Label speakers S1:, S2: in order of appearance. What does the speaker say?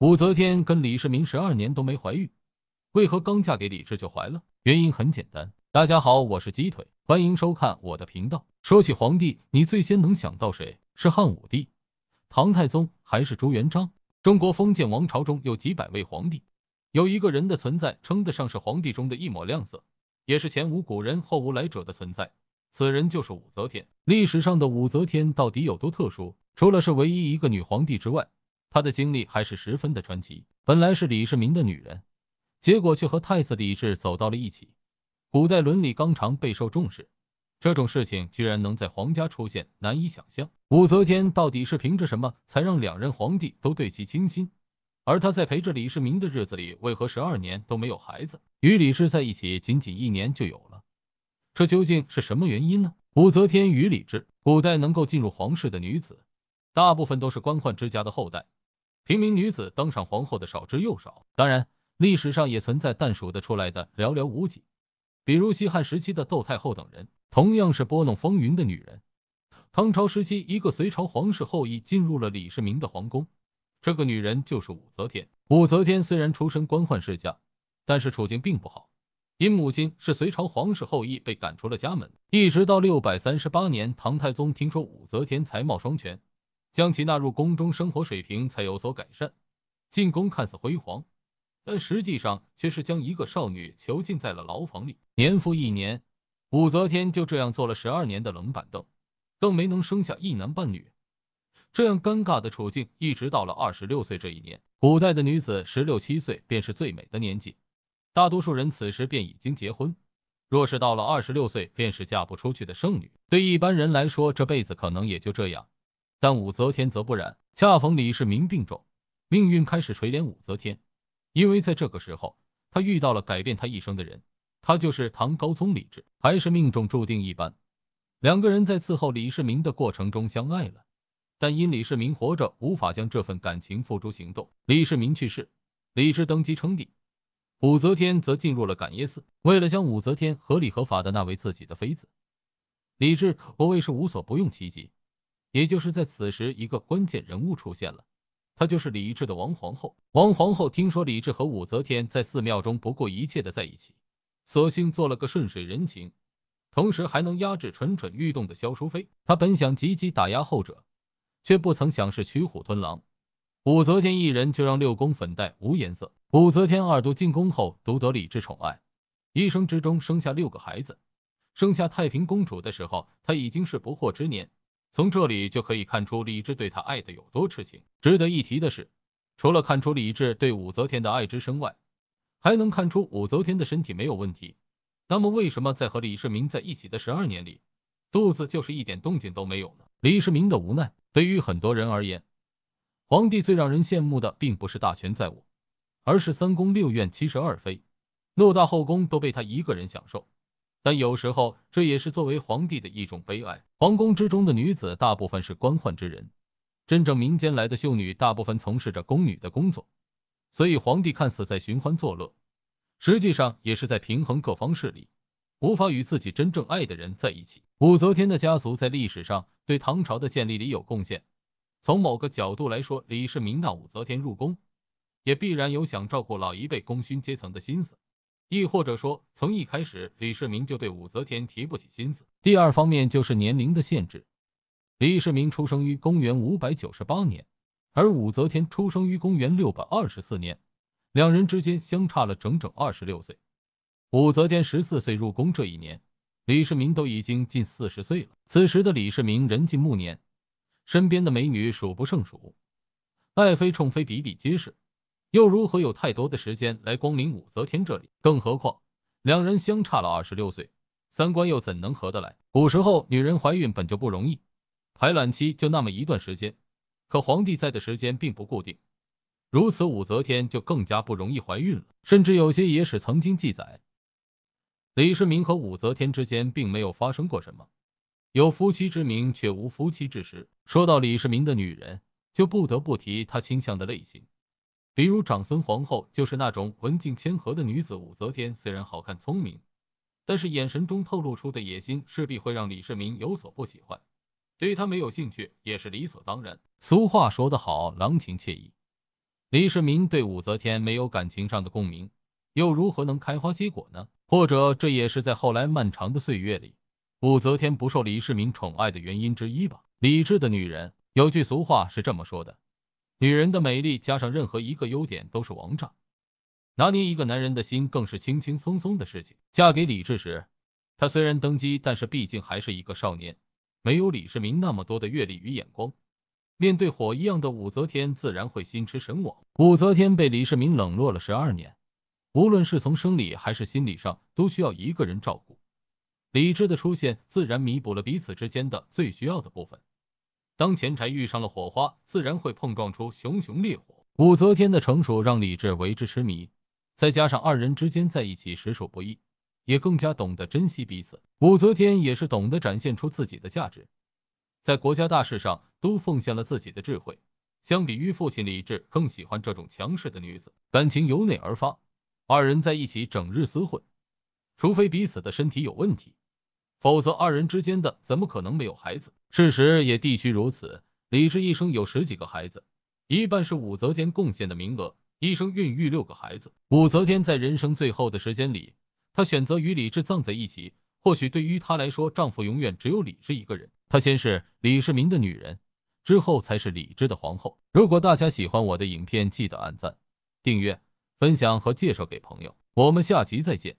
S1: 武则天跟李世民十二年都没怀孕，为何刚嫁给李治就怀了？原因很简单。大家好，我是鸡腿，欢迎收看我的频道。说起皇帝，你最先能想到谁？是汉武帝、唐太宗还是朱元璋？中国封建王朝中有几百位皇帝，有一个人的存在称得上是皇帝中的一抹亮色，也是前无古人后无来者的存在。此人就是武则天。历史上的武则天到底有多特殊？除了是唯一一个女皇帝之外，她的经历还是十分的传奇。本来是李世民的女人，结果却和太子李治走到了一起。古代伦理纲常备受重视，这种事情居然能在皇家出现，难以想象。武则天到底是凭着什么，才让两任皇帝都对其倾心？而她在陪着李世民的日子里，为何十二年都没有孩子？与李治在一起仅仅一年就有了，这究竟是什么原因呢？武则天与李治，古代能够进入皇室的女子，大部分都是官宦之家的后代。平民女子当上皇后的少之又少，当然历史上也存在，但数得出来的寥寥无几。比如西汉时期的窦太后等人，同样是拨弄风云的女人。唐朝时期，一个隋朝皇室后裔进入了李世民的皇宫，这个女人就是武则天。武则天虽然出身官宦世家，但是处境并不好，因母亲是隋朝皇室后裔，被赶出了家门。一直到六百三十八年，唐太宗听说武则天才貌双全。将其纳入宫中，生活水平才有所改善。进宫看似辉煌，但实际上却是将一个少女囚禁在了牢房里。年复一年，武则天就这样坐了十二年的冷板凳，更没能生下一男半女。这样尴尬的处境一直到了二十六岁这一年。古代的女子十六七岁便是最美的年纪，大多数人此时便已经结婚。若是到了二十六岁，便是嫁不出去的剩女。对一般人来说，这辈子可能也就这样。但武则天则不然，恰逢李世民病重，命运开始垂怜武则天，因为在这个时候，她遇到了改变她一生的人，他就是唐高宗李治，还是命中注定一般，两个人在伺候李世民的过程中相爱了，但因李世民活着无法将这份感情付诸行动，李世民去世，李治登基称帝，武则天则进入了感业寺，为了将武则天合理合法的纳为自己的妃子，李治可谓是无所不用其极。也就是在此时，一个关键人物出现了，她就是李治的王皇后。王皇后听说李治和武则天在寺庙中不顾一切的在一起，索性做了个顺水人情，同时还能压制蠢蠢欲动的萧淑妃。她本想积极打压后者，却不曾想是取虎吞狼，武则天一人就让六宫粉黛无颜色。武则天二度进宫后，独得李治宠爱，一生之中生下六个孩子，生下太平公主的时候，她已经是不惑之年。从这里就可以看出李治对他爱的有多痴情。值得一提的是，除了看出李治对武则天的爱之深外，还能看出武则天的身体没有问题。那么，为什么在和李世民在一起的十二年里，肚子就是一点动静都没有呢？李世民的无奈，对于很多人而言，皇帝最让人羡慕的并不是大权在握，而是三宫六院七十二妃，偌大后宫都被他一个人享受。但有时候，这也是作为皇帝的一种悲哀。皇宫之中的女子大部分是官宦之人，真正民间来的秀女大部分从事着宫女的工作。所以，皇帝看似在寻欢作乐，实际上也是在平衡各方势力，无法与自己真正爱的人在一起。武则天的家族在历史上对唐朝的建立里有贡献，从某个角度来说，李世民纳武则天入宫，也必然有想照顾老一辈功勋阶层的心思。亦或者说，从一开始，李世民就对武则天提不起心思。第二方面就是年龄的限制。李世民出生于公元五百九十八年，而武则天出生于公元六百二十四年，两人之间相差了整整二十六岁。武则天十四岁入宫这一年，李世民都已经近四十岁了。此时的李世民人近暮年，身边的美女数不胜数，爱妃宠妃比比皆是。又如何有太多的时间来光临武则天这里？更何况，两人相差了二十六岁，三观又怎能合得来？古时候，女人怀孕本就不容易，排卵期就那么一段时间，可皇帝在的时间并不固定，如此，武则天就更加不容易怀孕了。甚至有些野史曾经记载，李世民和武则天之间并没有发生过什么，有夫妻之名却无夫妻之实。说到李世民的女人，就不得不提他倾向的类型。比如长孙皇后就是那种文静谦和的女子，武则天虽然好看聪明，但是眼神中透露出的野心势必会让李世民有所不喜欢，对他没有兴趣也是理所当然。俗话说得好，郎情妾意，李世民对武则天没有感情上的共鸣，又如何能开花结果呢？或者这也是在后来漫长的岁月里，武则天不受李世民宠爱的原因之一吧？理智的女人，有句俗话是这么说的。女人的美丽加上任何一个优点都是王炸，拿捏一个男人的心更是轻轻松松的事情。嫁给李治时，他虽然登基，但是毕竟还是一个少年，没有李世民那么多的阅历与眼光。面对火一样的武则天，自然会心驰神往。武则天被李世民冷落了十二年，无论是从生理还是心理上，都需要一个人照顾。李治的出现，自然弥补了彼此之间的最需要的部分。当钱财遇上了火花，自然会碰撞出熊熊烈火。武则天的成熟让李治为之痴迷，再加上二人之间在一起实属不易，也更加懂得珍惜彼此。武则天也是懂得展现出自己的价值，在国家大事上都奉献了自己的智慧。相比于父亲李治，更喜欢这种强势的女子，感情由内而发。二人在一起整日厮混，除非彼此的身体有问题。否则，二人之间的怎么可能没有孩子？事实也必须如此。李治一生有十几个孩子，一半是武则天贡献的名额，一生孕育六个孩子。武则天在人生最后的时间里，她选择与李治葬在一起。或许对于她来说，丈夫永远只有李治一个人。她先是李世民的女人，之后才是李治的皇后。如果大家喜欢我的影片，记得按赞、订阅、分享和介绍给朋友。我们下集再见。